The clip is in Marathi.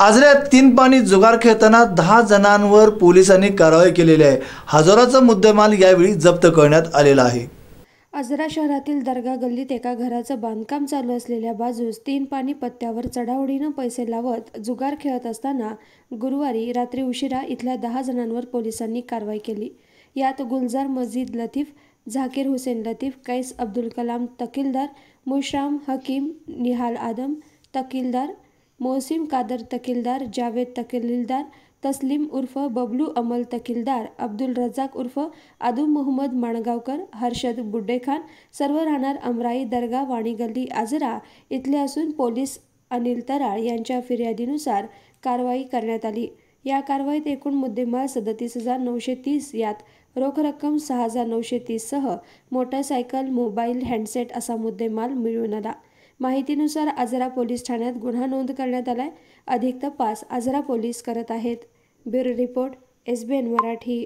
आजऱ्यात तीन पाणी जुगार खेळताना दहा जणांवर पोलिसांनी कारवाई केलेली आहे हजाराचा मुद्देमाल यावेळी जप्त करण्यात आलेला आहे आजरा शहरातील दर्गा गल्लीत एका घराचं बांधकाम चालू असलेल्या बाजूस तीन पाणी पत्त्यावर चढावडीनं पैसे लावत जुगार खेळत असताना गुरुवारी रात्री उशिरा इथल्या दहा जणांवर पोलिसांनी कारवाई केली यात गुलजार मजीद लतीफ झाकीर हुसेन लतीफ कैस अब्दुल कलाम तकीलदार मुश्राम हकीम निहाल आदम तकीलदार मोहसिम कादर तकिलदार जावेद तकलीलदार तस्लीम उर्फ बबलू अमल तकिलदार अब्दुल रजाक उर्फ आदू मोहम्मद माणगावकर हर्षद बुड्डेखान सर्व राहणार अमराई दर्गा वाणी गल्ली आजरा इथले असून पोलीस अनिल तराळ यांच्या फिर्यादीनुसार कारवाई करण्यात आली या कारवाईत एकूण मुद्देमाल सदतीस हजार नऊशे तीस यात रोख रक्कम सहा हजार नऊशे तीससह मोटरसायकल मोबाईल हँडसेट असा मुद्देमाल मिळून आला माहितीनुसार आजरा पोलीस ठाण्यात गुन्हा नोंद करण्यात आलाय अधिक तपास आजरा पोलीस करत आहेत bureau report S B N Marathi